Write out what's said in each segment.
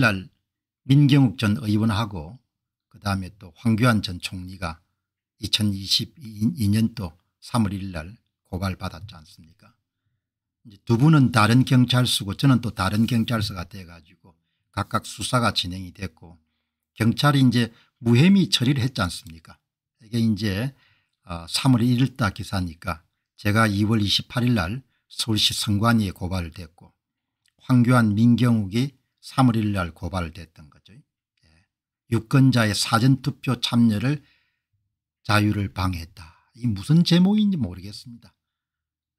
날 민경욱 전 의원하고 그 다음에 또 황교안 전 총리가 2022년도 3월 1일 날 고발받았지 않습니까 두 분은 다른 경찰수고 저는 또 다른 경찰서가 돼가지고 각각 수사가 진행이 됐고 경찰이 이제 무혐의 처리를 했지 않습니까 이게 이제 3월 어, 1일 다 기사니까 제가 2월 28일 날 서울시 선관위에 고발됐고 황교안 민경욱이 3월 1날 일 고발됐던 거죠. 예. 유권자의 사전투표 참여를 자유를 방해했다. 이 무슨 제목인지 모르겠습니다.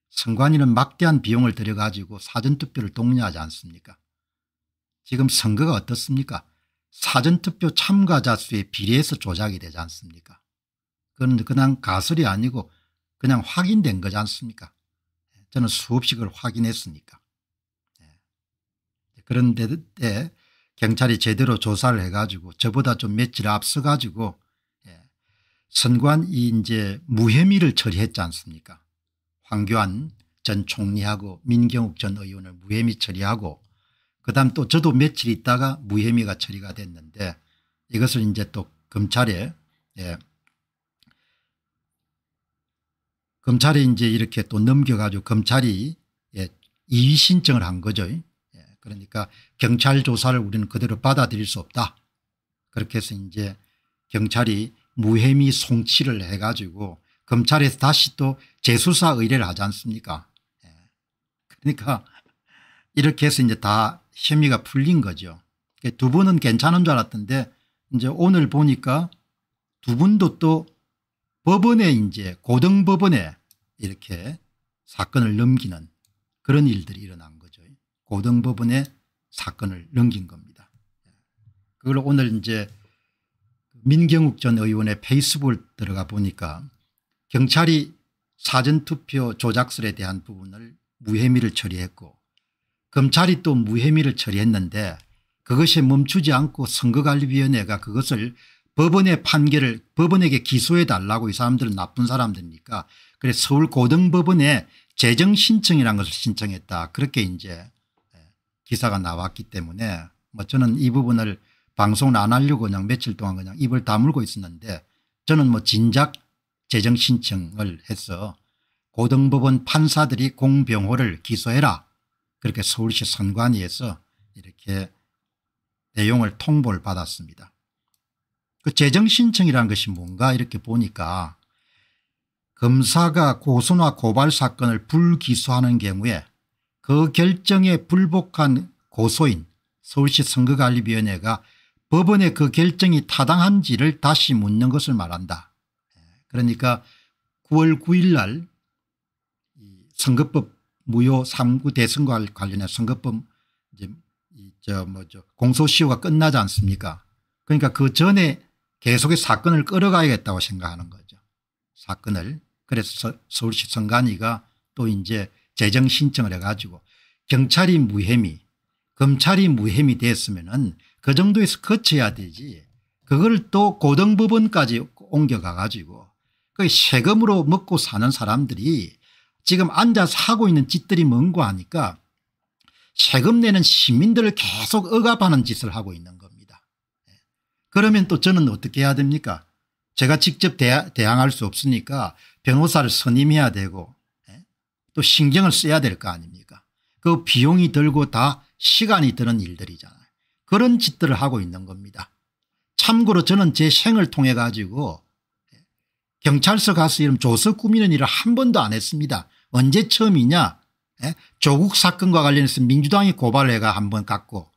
선관위는 막대한 비용을 들여가지고 사전투표를 독려하지 않습니까? 지금 선거가 어떻습니까? 사전투표 참가자 수에 비례해서 조작이 되지 않습니까? 그건 그냥 가설이 아니고 그냥 확인된 거지 않습니까? 예. 저는 수업식을 확인했으니까. 그런데 때 경찰이 제대로 조사를 해가지고 저보다 좀 며칠 앞서가지고 예. 선관 이 이제 무혐의를 처리했지 않습니까 황교안 전 총리하고 민경욱 전 의원을 무혐의 처리하고 그다음 또 저도 며칠 있다가 무혐의가 처리가 됐는데 이것을 이제 또 검찰에 예. 검찰에 이제 이렇게 또 넘겨가지고 검찰이 예, 이의 신청을 한 거죠. 그러니까 경찰 조사를 우리는 그대로 받아들일 수 없다. 그렇게 해서 이제 경찰이 무혐의 송치를 해가지고 검찰에서 다시 또 재수사 의뢰를 하지 않습니까 예. 그러니까 이렇게 해서 이제 다 혐의가 풀린 거죠. 두 분은 괜찮은 줄 알았던데 이제 오늘 보니까 두 분도 또 법원에 이제 고등법원에 이렇게 사건을 넘기는 그런 일들이 일어난 고등법원에 사건을 넘긴 겁니다. 그걸 오늘 이제 민경욱 전 의원의 페이스북을 들어가 보니까 경찰이 사전투표 조작설에 대한 부분을 무혐의를 처리했고 검찰이 또 무혐의를 처리했는데 그것이 멈추지 않고 선거관리위원회가 그것을 법원의 판결을 법원에게 기소해 달라고 이 사람들은 나쁜 사람들이니까 그래서 울고등법원에 재정신청이라는 것을 신청했다. 그렇게 이제 기사가 나왔기 때문에 뭐 저는 이 부분을 방송을 안 하려고 그냥 며칠 동안 그냥 입을 다물고 있었는데 저는 뭐 진작 재정 신청을 해서 고등법원 판사들이 공병호를 기소해라 그렇게 서울시 선관위에서 이렇게 내용을 통보를 받았습니다. 그 재정신청이라는 것이 뭔가 이렇게 보니까 검사가 고소나 고발 사건을 불기소하는 경우에 그 결정에 불복한 고소인 서울시 선거관리위원회가 법원의 그 결정이 타당한지를 다시 묻는 것을 말한다. 그러니까 9월 9일 날 선거법 무효 3구 대선과 관련해 선거법 이제 저 뭐죠 공소시효가 끝나지 않습니까 그러니까 그 전에 계속의 사건을 끌어가야겠다고 생각하는 거죠. 사건을 그래서 서울시 선관위가 또 이제 재정 신청을 해가지고 경찰이 무혐의 검찰이 무혐의 됐으면 은그 정도에서 거쳐야 되지 그걸 또 고등법원까지 옮겨가 가지고 그 세금으로 먹고 사는 사람들이 지금 앉아서 하고 있는 짓들이 뭔고 하니까 세금 내는 시민들을 계속 억압하는 짓을 하고 있는 겁니다. 예. 그러면 또 저는 어떻게 해야 됩니까 제가 직접 대, 항할수 없으니까 변호사를 선임해야 되고 또 신경을 써야 될 거 아닙니까 그 비용이 들고 다 시간이 드는 일들이잖아요 그런 짓들을 하고 있는 겁니다 참고로 저는 제 생을 통해 가지고 예, 경찰서 가서 이런 조서 꾸미는 일을 한 번도 안 했습니다 언제 처음이냐 예, 조국 사건과 관련해서 민주당이 고발을 해가 한 번 갔고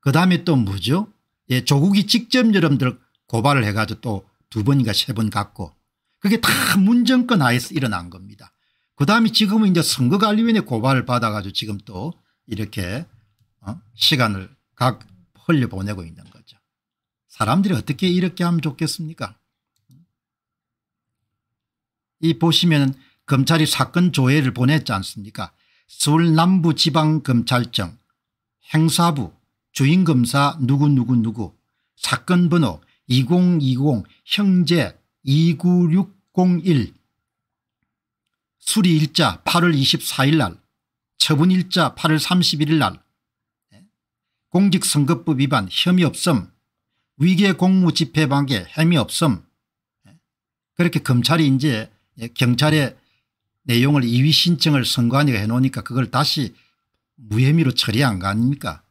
그다음에 또 뭐죠 예, 조국이 직접 여러분들 고발을 해가지고 또 두 번인가 세 번 갔고 그게 다 문정권 하에서 일어난 겁니다. 그 다음에 지금은 이제 선거관리위원회 고발을 받아가지고 지금 또 이렇게 어? 시간을 각 흘려보내고 있는 거죠. 사람들이 어떻게 이렇게 하면 좋겠습니까? 이 보시면 검찰이 사건 조회를 보냈지 않습니까? 서울 남부지방검찰청 행사부 주인검사 누구누구누구 사건 번호 2020 형제 2 9 6 0 1 수리일자 8월 24일 날 처분일자 8월 31일 날 예? 공직선거법 위반 혐의 없음 위계 공무 집회방해 혐의 없음 예? 그렇게 검찰이 이제 예, 경찰의 내용을 이위 신청을 선관위가 해놓으니까 그걸 다시 무혐의로 처리한 거 아닙니까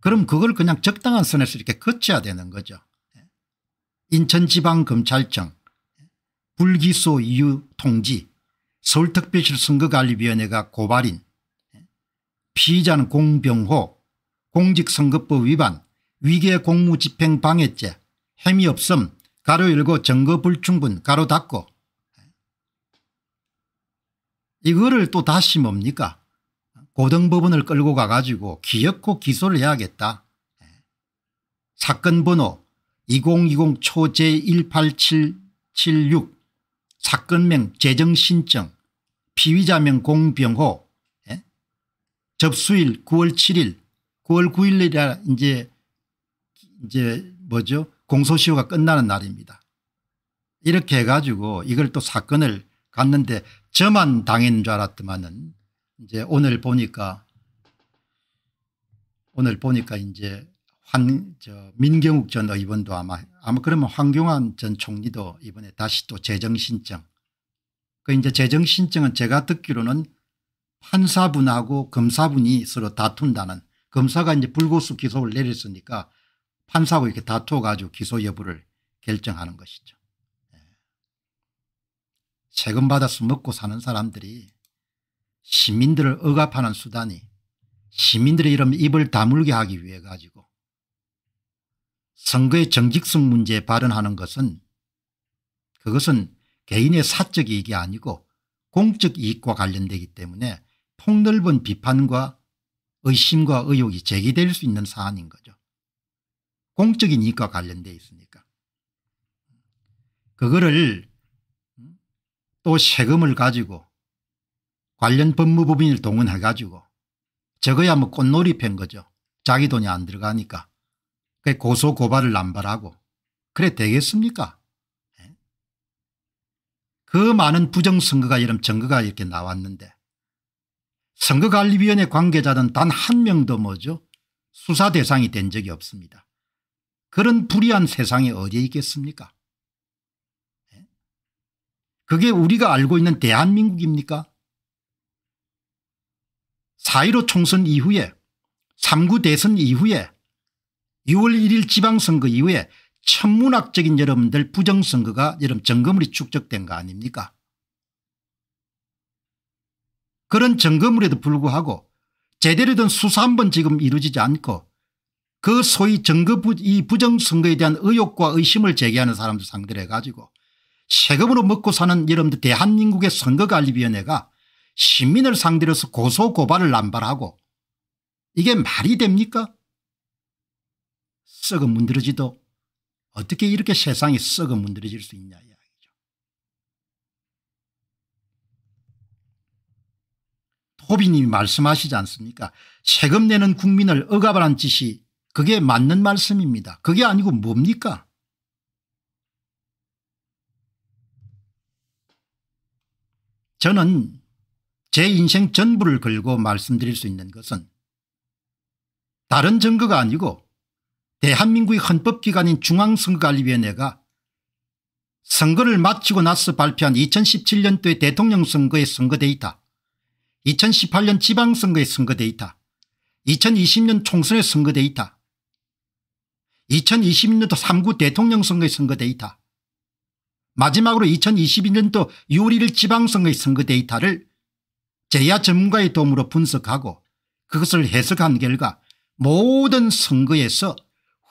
그럼 그걸 그냥 적당한 선에서 이렇게 거쳐야 되는 거죠 인천지방검찰청 불기소 이유 통지 서울특별시 선거관리위원회가 고발인 피의자는 공병호 공직선거법 위반 위계 공무집행 방해죄 혐의 없음 가로 열고 증거 불충분 가로 닫고 이거를 또 다시 뭡니까 고등법원을 끌고 가가지고 기어고 기소를 해야겠다 사건 번호 2020 초제 18776 사건명 재정신청 피의자명 공병호 예? 접수일 9월 7일 9월 9일이라 이제 이제 뭐죠 공소시효가 끝나는 날입니다. 이렇게 해가지고 이걸 또 사건을 갔는데 저만 당했는줄 알았더만은 이제 오늘 보니까 오늘 보니까 이제 환 저 민경욱 전 의원도 아마 아마 그러면 황교안 전 총리도 이번에 다시 또 재정신청 그 이제 재정신청은 제가 듣기로는 판사분하고 검사분이 서로 다툰다는 검사가 이제 불고수 기소를 내렸으니까 판사하고 이렇게 다투어 가지고 기소 여부를 결정하는 것이죠. 예. 세금 받아서 먹고 사는 사람들이 시민들을 억압하는 수단이 시민들의 이름 입을 다물게 하기 위해 가지고 선거의 정직성 문제에 발언하는 것은 그것은 개인의 사적 이익이 아니고 공적 이익과 관련되기 때문에 폭넓은 비판과 의심과 의혹이 제기될 수 있는 사안인 거죠. 공적인 이익과 관련되어 있으니까. 그거를 또 세금을 가지고 관련 법무법인을 동원해 가지고 적어야 뭐 꽃놀이 팬 거죠. 자기 돈이 안 들어가니까. 고소 고발을 남발하고 그래 되겠습니까? 예? 그 많은 부정선거가 이런 증거가 이렇게 나왔는데 선거관리위원회 관계자는 단 한 명도 뭐죠 수사 대상이 된 적이 없습니다. 그런 불의한 세상이 어디에 있겠습니까? 예? 그게 우리가 알고 있는 대한민국입니까? 4.15 총선 이후에 3구 대선 이후에 6월 1일 지방선거 이후에 천문학적인 여러분들 부정선거가 여러분 점거물이 축적된 거 아닙니까 그런 점거물에도 불구하고 제대로 된 수사 한 번 지금 이루어지지 않고 그 소위 정거부, 이 부정선거에 대한 의혹과 의심을 제기하는 사람들 상대로 해가지고 세금으로 먹고 사는 여러분들 대한민국의 선거관리위원회가 시민을 상대로서 해 고소고발을 남발하고 이게 말이 됩니까 썩어 문드러지도 어떻게 이렇게 세상이 썩어 문드러질 수 있냐 이야기죠. 토비님이 말씀하시지 않습니까 세금 내는 국민을 억압하란 짓이 그게 맞는 말씀입니다. 그게 아니고 뭡니까 저는 제 인생 전부를 걸고 말씀드릴 수 있는 것은 다른 증거가 아니고 대한민국의 헌법기관인 중앙선거관리위원회가 선거를 마치고 나서 발표한 2017년도의 대통령 선거의 선거 데이터 2018년 지방선거의 선거 데이터 2020년 총선의 선거 데이터 2020년도 3구 대통령 선거의 선거 데이터 마지막으로 2022년도 6월 1일 지방선거의 선거 데이터를 제야 전문가의 도움으로 분석하고 그것을 해석한 결과 모든 선거에서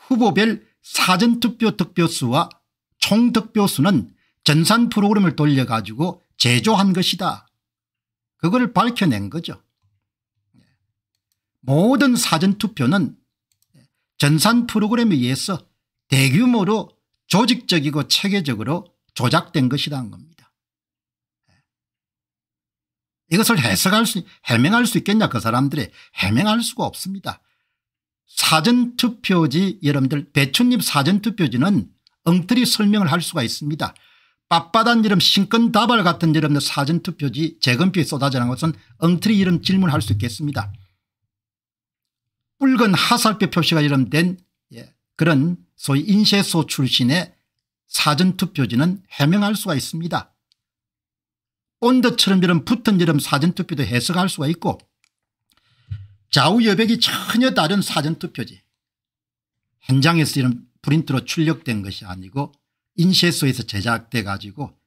후보별 사전투표 득표수와 총득표수는 전산 프로그램을 돌려가지고 제조한 것이다. 그걸 밝혀낸 거죠. 모든 사전투표는 전산 프로그램에 의해서 대규모로 조직적이고 체계적으로 조작된 것이라는 겁니다. 이것을 해석할 수 해명할 수 있겠냐 그 사람들이 해명할 수가 없습니다. 사전투표지 여러분들 배춧잎 사전투표지는 엉터리 설명을 할 수가 있습니다. 빳빳한 이름 신권다발 같은 이름 사전투표지 재검표에 쏟아지는 것은 엉터리 이름 질문할 수 있겠습니다. 붉은 하살표 표시가 이름된 예, 그런 소위 인쇄소 출신의 사전투표지는 해명할 수가 있습니다. 온더처럼 이름 붙은 이름 사전투표도 해석할 수가 있고 좌우 여백이 전혀 다른 사전투표지. 현장에서 이런 프린트로 출력된 것이 아니고 인쇄소에서 제작돼 가지고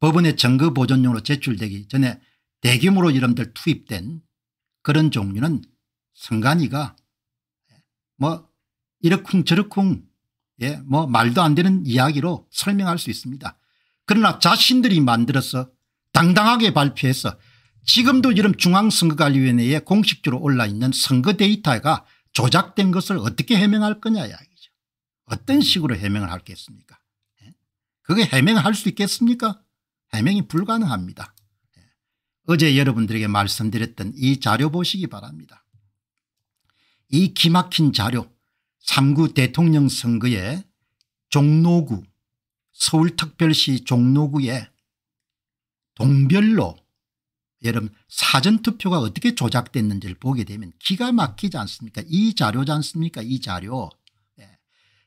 법원의 증거 보존용으로 제출되기 전에 대규모로 이름들 투입된 그런 종류는 선관위가 뭐 이렇쿵 저렇쿵 예, 뭐 말도 안 되는 이야기로 설명할 수 있습니다. 그러나 자신들이 만들어서 당당하게 발표해서 지금도 이런 중앙선거관리위원회에 공식적으로 올라 있는 선거 데이터가 조작된 것을 어떻게 해명할 거냐 이야기죠. 어떤 식으로 해명을 할겠습니까 예? 그게 해명할 수 있겠습니까 해명이 불가능합니다. 예. 어제 여러분들에게 말씀드렸던 이 자료 보시기 바랍니다. 이 기막힌 자료 3구 대통령 선거에 종로구 서울특별시 종로구에 동별로 여러분 사전투표가 어떻게 조작됐는지를 보게 되면 기가 막히지 않습니까 이 자료지 않습니까 이 자료 예.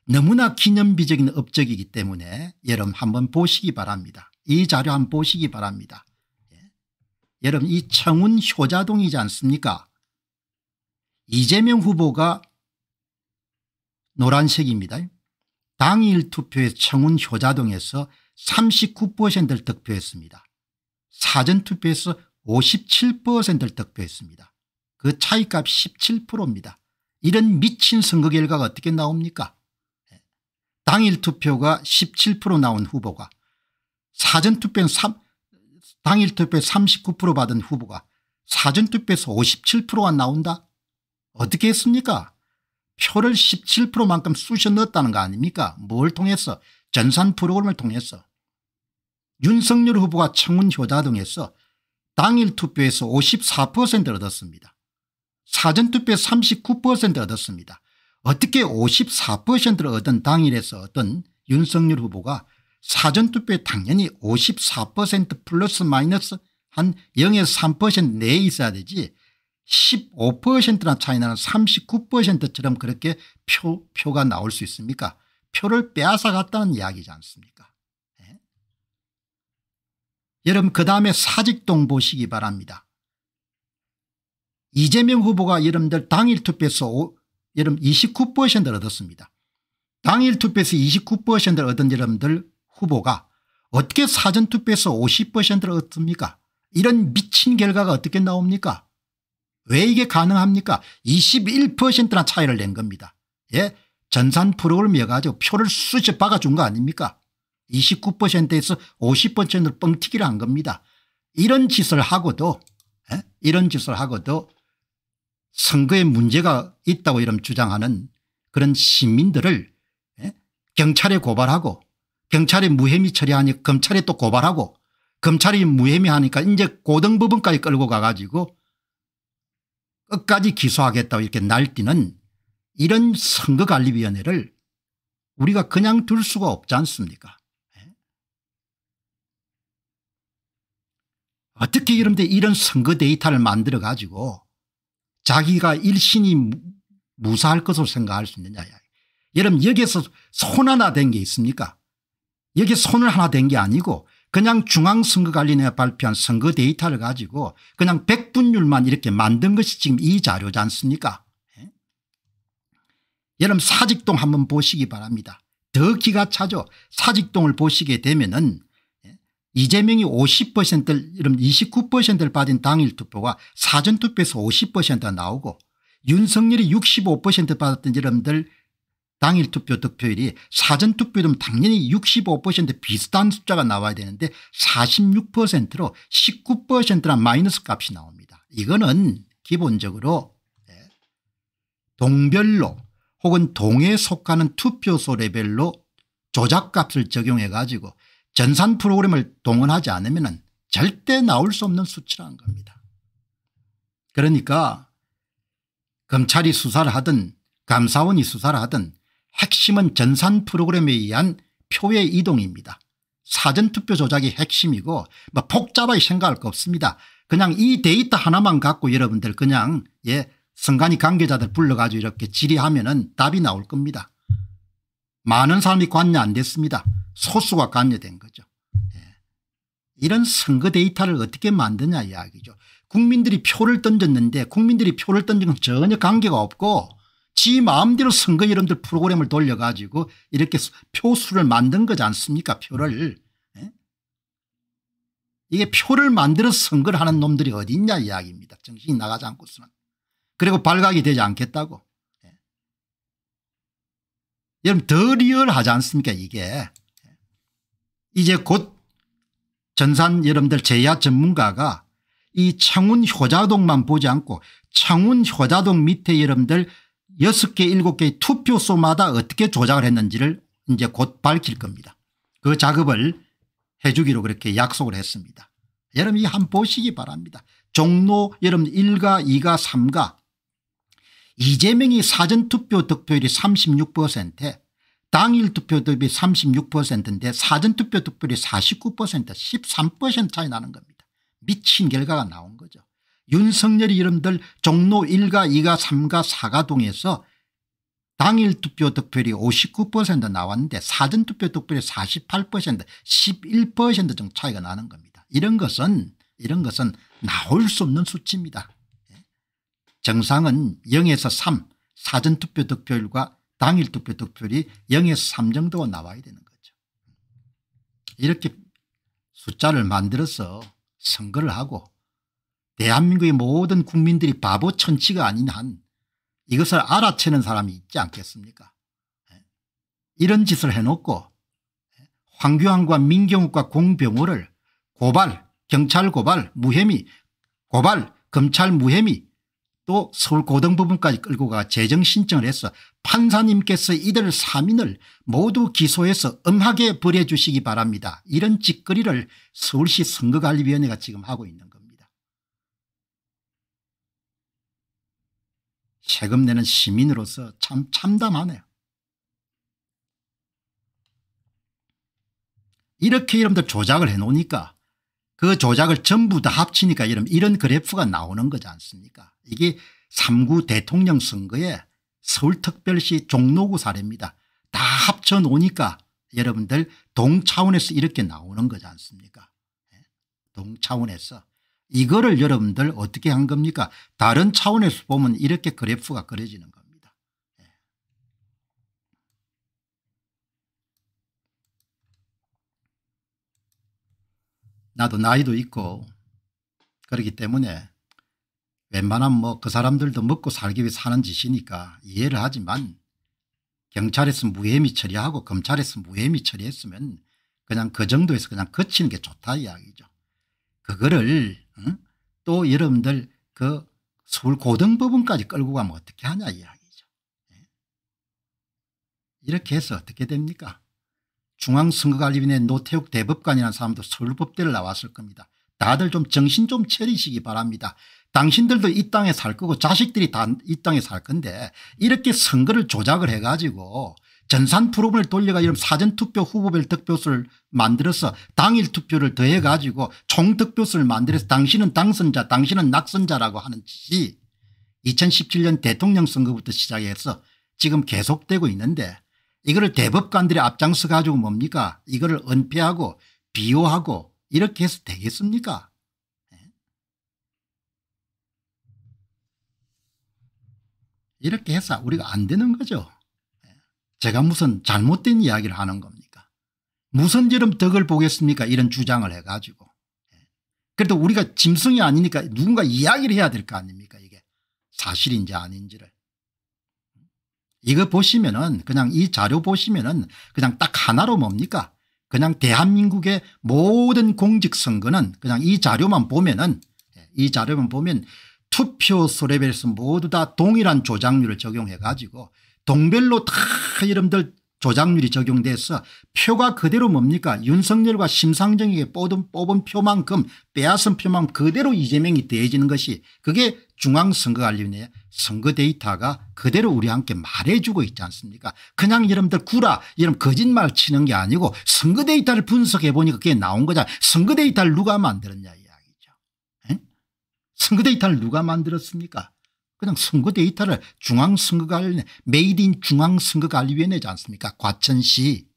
너무나 기념비적인 업적이기 때문에 여러분 한번 보시기 바랍니다 이 자료 한번 보시기 바랍니다 예. 여러분 이 청운 효자동이지 않습니까 이재명 후보가 노란색입니다 당일 투표에 청운 효자동에서 39%를 득표했습니다 사전투표에서 57%를 득표했습니다. 그 차이값 17%입니다. 이런 미친 선거 결과가 어떻게 나옵니까? 예. 당일 투표가 17% 나온 후보가 사전투표는 3, 당일 투표 39% 받은 후보가 사전투표에서 57%가 나온다? 어떻게 했습니까? 표를 17%만큼 쑤셔 넣었다는 거 아닙니까? 뭘 통해서? 전산 프로그램을 통해서. 윤석열 후보가 청운 효자 등에서 당일 투표에서 54%를 얻었습니다. 사전투표 에39%를 얻었습니다. 어떻게 54%를 얻은 당일에서 얻은 윤석열 후보가 사전투표에 당연히 54% 플러스 마이너스 한 0에서 3% 내에 있어야 되지 15%나 차이 나는 39%처럼 그렇게 표, 표가 나올 수 있습니까 표를 빼앗아 갔다는 이야기지 않습니까 예? 여러분 그 다음에 사직동 보시기 바랍니다. 이재명 후보가 여러분들 당일 투표에서 여러분 29%를 얻었습니다. 당일 투표에서 29%를 얻은 여러분들 후보가 어떻게 사전투표에서 50%를 얻습니까? 이런 미친 결과가 어떻게 나옵니까? 왜 이게 가능합니까? 21%나 차이를 낸 겁니다. 예? 전산 프로그램이어가지고 표를 수십 박아준 거 아닙니까? 29%에서 50%로 뻥튀기를 한 겁니다. 이런 짓을 하고도 에? 예? 이런 짓을 하고도 선거에 문제가 있다고 이런 주장하는 그런 시민들을 에? 예? 경찰에 고발하고 경찰이 무혐의 처리하니 검찰에 또 고발하고 검찰이 무혐의하니까 이제 고등법원까지 끌고 가가지고 끝까지 기소하겠다고 이렇게 날뛰는 이런 선거관리위원회를 우리가 그냥 둘 수가 없지 않습니까 어떻게 이런데 이런 선거 데이터를 만들어 가지고 자기가 일신이 무사할 것으로 생각할 수 있느냐. 여러분 여기에서 손 하나 된 게 있습니까 여기 손을 하나 댄게 아니고 그냥 중앙선거관리위원회가 발표한 선거 데이터를 가지고 그냥 백분율만 이렇게 만든 것이 지금 이 자료지 않습니까 예? 여러분 사직동 한번 보시기 바랍니다. 더 기가 차죠. 사직동을 보시게 되면 은 이재명이 50%를 이런 29%를 받은 당일 투표가 사전투표에서 50%가 나오고 윤석열이 65% 받았던 여러분들 당일 투표 득표율이 사전투표율은 당연히 65% 비슷한 숫자가 나와야 되는데 46%로 19%란 마이너스 값이 나옵니다. 이거는 기본적으로 예, 동별로 혹은 동에 속하는 투표소 레벨로 조작값을 적용해 가지고 전산 프로그램을 동원하지 않으면 절대 나올 수 없는 수치라는 겁니다. 그러니까 검찰이 수사를 하든 감사원이 수사를 하든 핵심은 전산 프로그램에 의한 표의 이동입니다. 사전투표 조작이 핵심이고 뭐 복잡하게 생각할 거 없습니다. 그냥 이 데이터 하나만 갖고 여러분들 그냥 예 선관위 관계자들 불러가지고 이렇게 질의하면 은 답이 나올 겁니다. 많은 사람이 관여 안 됐습니다. 소수가 관여된 거죠. 예. 이런 선거 데이터를 어떻게 만드냐 이야기죠. 국민들이 표를 던졌는데 국민들이 표를 던진 건 전혀 관계가 없고 지 마음대로 선거 여러분들 프로그램을 돌려가지고 이렇게 표수를 만든 거지 않습니까 표를. 예? 이게 표를 만들어 선거를 하는 놈들이 어디 있냐 이야기입니다. 정신이 나가지 않고서는. 그리고 발각이 되지 않겠다고. 여러분 더 리얼하지 않습니까 이게. 이제 곧 전산 여러분들 제야 전문가가 이 창운 효자동만 보지 않고 창운 효자동 밑에 여러분들 6개 7개 투표소마다 어떻게 조작을 했는지를 이제 곧 밝힐 겁니다. 그 작업을 해주기로 그렇게 약속을 했습니다. 여러분 이 한 보시기 바랍니다. 종로 여러분 1가 2가 3가 이재명이 사전투표 득표율이 36% 당일 투표 득이 36%인데 사전투표 득표율이 49% 13% 차이 나는 겁니다. 미친 결과가 나온 거죠. 윤석열이 이름들 종로 1가 2가 3가 4가 동에서 당일 투표 득표율이 59% 나왔는데 사전투표 득표율이 48% 11%정 차이가 나는 겁니다. 이런 것은 이런 것은 나올 수 없는 수치입니다. 정상은 0에서 3 사전투표 득표율과 당일 투표 득표율이 0에서 3 정도가 나와야 되는 거죠. 이렇게 숫자를 만들어서 선거를 하고 대한민국의 모든 국민들이 바보 천치가 아닌 한 이것을 알아채는 사람이 있지 않겠습니까 예. 이런 짓을 해놓고 예, 황교안과 민경욱과 공병호를 고발 경찰 고발 무혐의 고발 검찰 무혐의 또 서울고등법원까지 끌고 가 재정신청을 해서 판사님께서 이들 3인을 모두 기소해서 엄하게 벌해 주시기 바랍니다. 이런 짓거리를 서울시 선거관리위원회가 지금 하고 있는 겁니다. 세금 내는 시민으로서 참 참담하네요. 이렇게 여러분들 조작을 해놓으니까 그 조작을 전부 다 합치니까 이런, 이런 그래프가 나오는 거지 않습니까 이게 3구 대통령 선거에 서울특별시 종로구 사례입니다. 다 합쳐놓으니까 여러분들 동차원에서 이렇게 나오는 거지 않습니까 예? 동차원에서 이거를 여러분들 어떻게 한 겁니까 다른 차원에서 보면 이렇게 그래프가 그려지는 겁 나도 나이도 있고 그렇기 때문에 웬만한뭐 그 사람들도 먹고 살기 위해 사는 짓이니까 이해를 하지만 경찰에서 무혐의 처리하고 검찰에서 무혐의 처리했으면 그냥 그 정도에서 그냥 거치는 게 좋다 이야기죠. 그거를 응? 또 여러분들 그 서울 고등법원까지 끌고 가면 어떻게 하냐 이야기죠. 예? 이렇게 해서 어떻게 됩니까? 중앙선거관리위원회 노태욱 대법관이라는 사람도 서울법대를 나왔을 겁니다. 다들 좀 정신 좀 차리시기 바랍니다. 당신들도 이 땅에 살 거고 자식들이 다 이 땅에 살 건데 이렇게 선거를 조작을 해가지고 전산 프로그램을 돌려가 이런 사전투표 후보별 득표수를 만들어서 당일 투표를 더해가지고 총득표수를 만들어서 당신은 당선자 당신은 낙선자라고 하는 짓이 2017년 대통령 선거부터 시작해서 지금 계속되고 있는데 이거를 대법관들이 앞장서 가지고 뭡니까 이거를 은폐하고 비호하고 이렇게 해서 되겠습니까 예? 이렇게 해서 우리가 안 되는 거죠. 예? 제가 무슨 잘못된 이야기를 하는 겁니까 무슨 지름 덕을 보겠습니까 이런 주장을 해가지고 예? 그래도 우리가 짐승이 아니니까 누군가 이야기를 해야 될 거 아닙니까 이게 사실인지 아닌지를 이거 보시면은 그냥 이 자료 보시면은 그냥 딱 하나로 뭡니까 그냥 대한민국의 모든 공직선거는 그냥 이 자료만 보면은 예, 이 자료만 보면 투표소 레벨에서 모두 다 동일한 조작률을 적용해 가지고 동별로 다이름들 조작률이 적용돼서 표가 그대로 뭡니까 윤석열과 심상정에게 뽑은, 뽑은 표만큼 빼앗은 표만 큼 그대로 이재명이 대해지는 것이 그게 중앙선거관리위원회 선거 데이터가 그대로 우리 함께 말해주고 있지 않습니까 그냥 여러분들 구라 이런 거짓말 치는 게 아니고 선거 데이터를 분석해 보니까 그게 나온 거잖아 선거 데이터를 누가 만들었냐 이야기죠 에? 선거 데이터를 누가 만들었습니까 그냥 선거 데이터를 중앙선거관리 메이드 인 중앙선거관리위원회지 않습니까 과천시